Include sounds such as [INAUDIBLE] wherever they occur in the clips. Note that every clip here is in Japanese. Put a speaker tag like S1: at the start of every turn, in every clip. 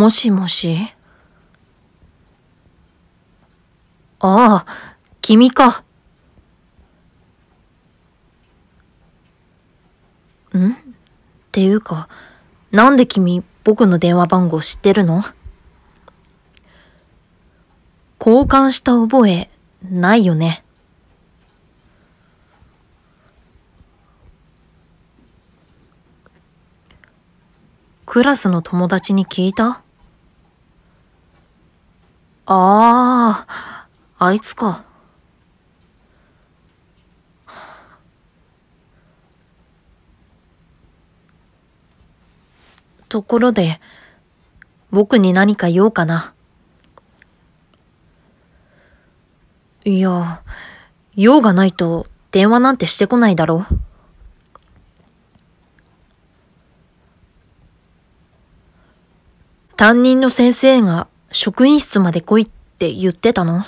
S1: もしもしああ、君か。んっていうか、なんで君、僕の電話番号知ってるの交換した覚え、ないよね。クラスの友達に聞いたああ、あいつか。ところで、僕に何か言おうかな。いや、用がないと電話なんてしてこないだろう。担任の先生が職員室まで来いって言ってたの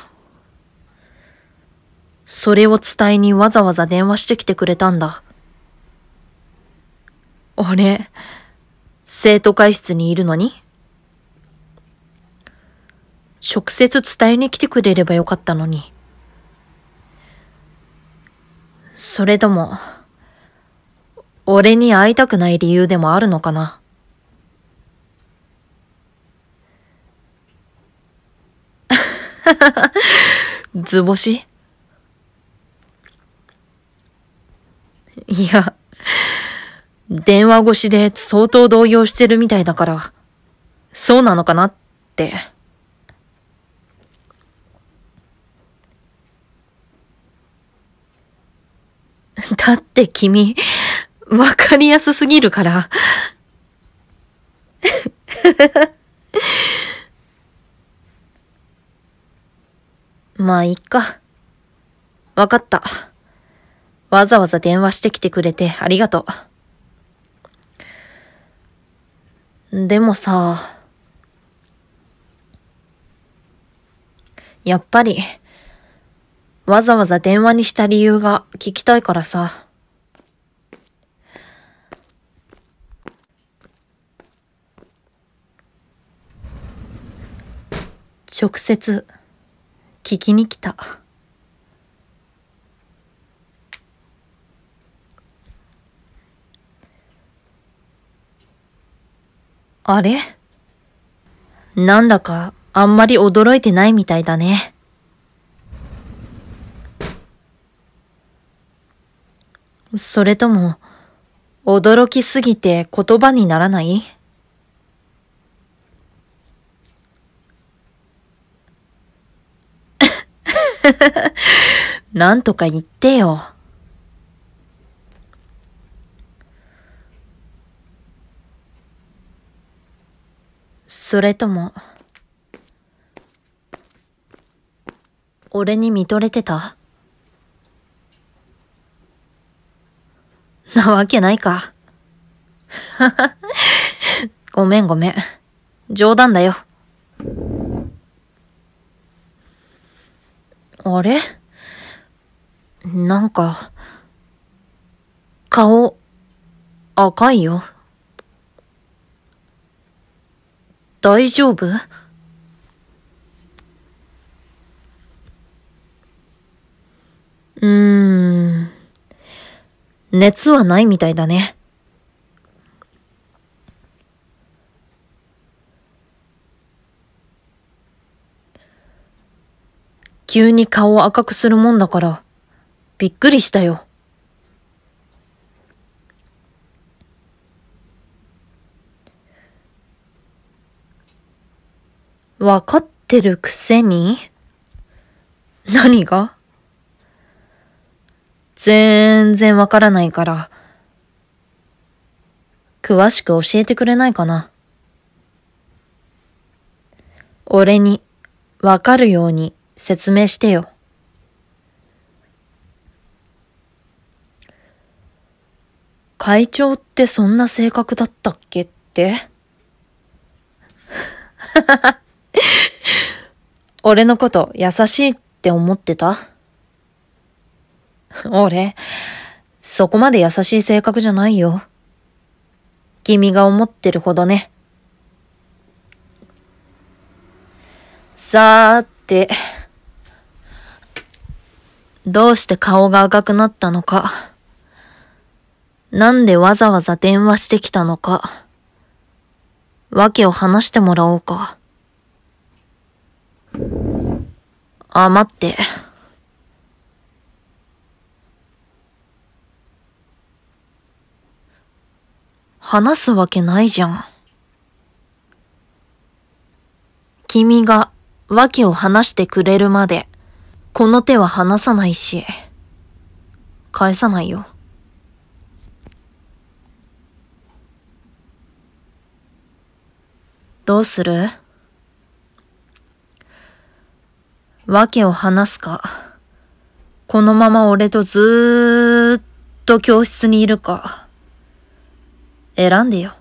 S1: それを伝えにわざわざ電話してきてくれたんだ。俺、生徒会室にいるのに直接伝えに来てくれればよかったのに。それとも、俺に会いたくない理由でもあるのかな [LAUGHS] 図星いや、電話越しで相当動揺してるみたいだから、そうなのかなって。[LAUGHS] だって君、わかりやすすぎるから。[LAUGHS] まあ、いっか。わかった。わざわざ電話してきてくれてありがとう。でもさ、やっぱり、わざわざ電話にした理由が聞きたいからさ。直接。聞きに来た。あれなんだかあんまり驚いてないみたいだね。それとも、驚きすぎて言葉にならない [LAUGHS] なんとか言ってよ。それとも、俺に見とれてたなわけないか。[LAUGHS] ごめんごめん。冗談だよ。あれなんか、顔、赤いよ。大丈夫うーん。熱はないみたいだね。急に顔を赤くするもんだから、びっくりしたよ。わかってるくせに何が全然わからないから、詳しく教えてくれないかな。俺にわかるように説明してよ。会長ってそんな性格だったっけって [LAUGHS] 俺のこと優しいって思ってた俺、そこまで優しい性格じゃないよ。君が思ってるほどね。さーて。どうして顔が赤くなったのか。なんでわざわざ電話してきたのか。訳を話してもらおうか。あ、待って。話すわけないじゃん。君が訳を話してくれるまで。この手は離さないし、返さないよ。どうする訳を話すか、このまま俺とずーっと教室にいるか、選んでよ。